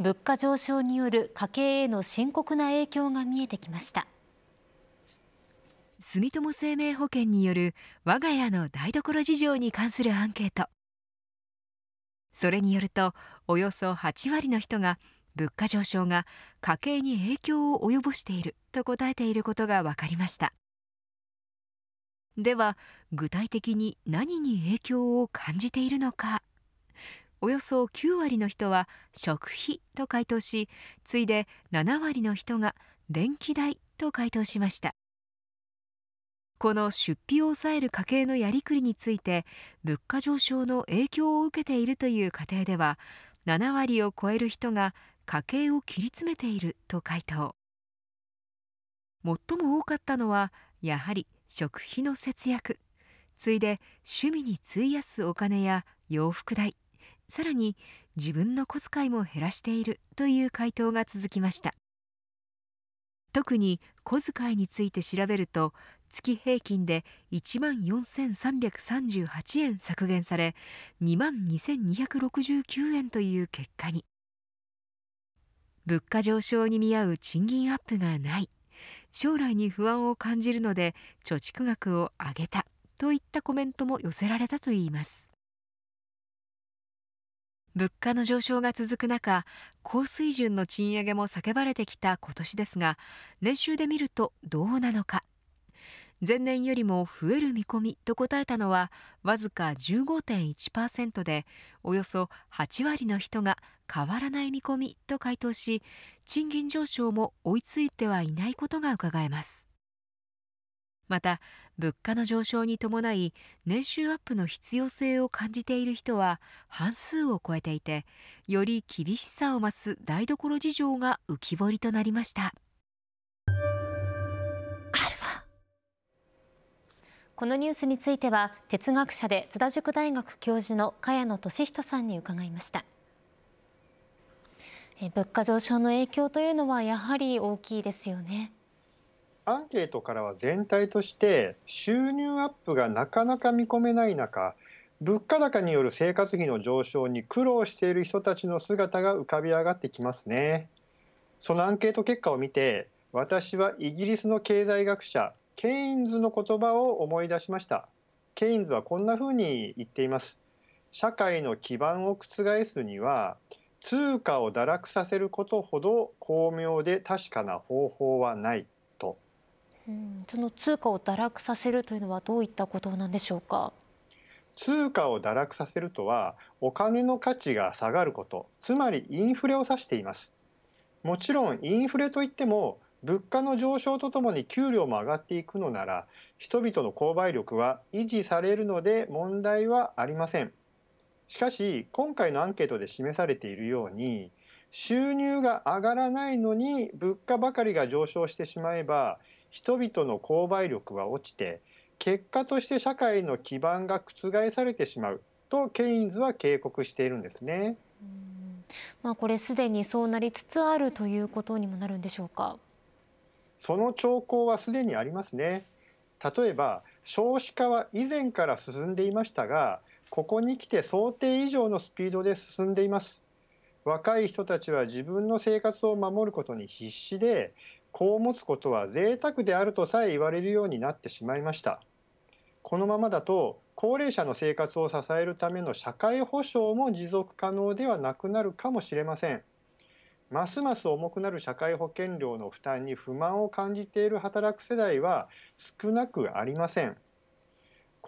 物価上昇による家計への深刻な影響が見えてきました住友生命保険による我が家の台所事情に関するアンケートそれによるとおよそ8割の人が物価上昇が家計に影響を及ぼしていると答えていることが分かりましたでは具体的に何に影響を感じているのかおよそ9割の人は食費と回答し次いで7割の人が電気代と回答しましたこの出費を抑える家計のやりくりについて物価上昇の影響を受けているという家庭では7割を超える人が家計を切り詰めていると回答最も多かったのはやはり食費の節約次いで趣味に費やすお金や洋服代さらに自分の小遣いも減らしているという回答が続きました特に小遣いについて調べると月平均で1万4338円削減され2万2269円という結果に物価上昇に見合う賃金アップがない将来に不安を感じるので貯蓄額を上げたといったコメントも寄せられたといいます物価の上昇が続く中高水準の賃上げも叫ばれてきた今年ですが年収で見るとどうなのか前年よりも増える見込みと答えたのはわずか15.1%でおよそ8割の人が変わらない見込みと回答し賃金上昇も追いついてはいないことがうかがえます。また物価の上昇に伴い年収アップの必要性を感じている人は半数を超えていてより厳しさを増す台所事情が浮き彫りとなりました。このニュースについては哲学者で津田塾大学教授の茅野俊人さんに伺いました物価上昇の影響というのはやはり大きいですよねアンケートからは全体として収入アップがなかなか見込めない中物価高による生活費の上昇に苦労している人たちの姿が浮かび上がってきますね。そのアンケート結果を見て私はイギリスの経済学者ケインズの言葉を思い出しました。ケインズはこんな風に言っています。社会の基盤を覆すには通貨を堕落させることほど巧妙で確かな方法はない。うん、その通貨を堕落させるというのはどういったことなんでしょうか通貨を堕落させるとはお金の価値が下がることつまりインフレを指していますもちろんインフレといっても物価の上昇とともに給料も上がっていくのなら人々の購買力は維持されるので問題はありませんしかし今回のアンケートで示されているように収入が上がらないのに物価ばかりが上昇してしまえば人々の購買力は落ちて結果として社会の基盤が覆されてしまうとケインズは警告しているんですね。まあ、これすでにそうなりつつあるということにもなるんでしょうか。その兆候はすでにありますね。例えば少子化は以前から進んでいましたがここに来て想定以上のスピードで進んでいます若い人たちは自分の生活を守ることに必死で子を持つことは贅沢であるとさえ言われるようになってしまいましたこのままだと高齢者の生活を支えるための社会保障も持続可能ではなくなるかもしれませんますます重くなる社会保険料の負担に不満を感じている働く世代は少なくありません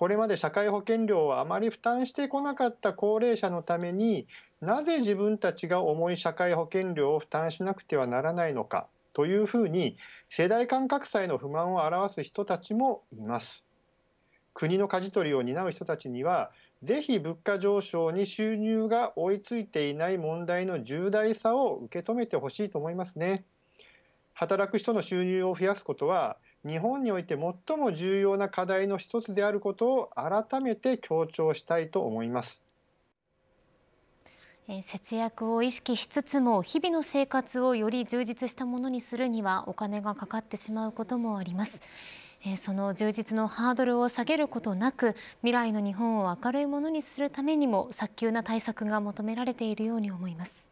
これまで社会保険料をあまり負担してこなかった高齢者のためになぜ自分たちが重い社会保険料を負担しなくてはならないのかというふうに世代間格差への不満を表す人たちもいます。国の舵取りを担う人たちにはぜひ物価上昇に収入が追いついていない問題の重大さを受け止めてほしいと思いますね。働く人の収入を増やすことは日本において最も重要な課題の一つであることを改めて強調したいと思います。節約を意識しつつも日々の生活をより充実したものにするにはお金がかかってしまうこともあります。その充実のハードルを下げることなく未来の日本を明るいものにするためにも早急な対策が求められているように思います。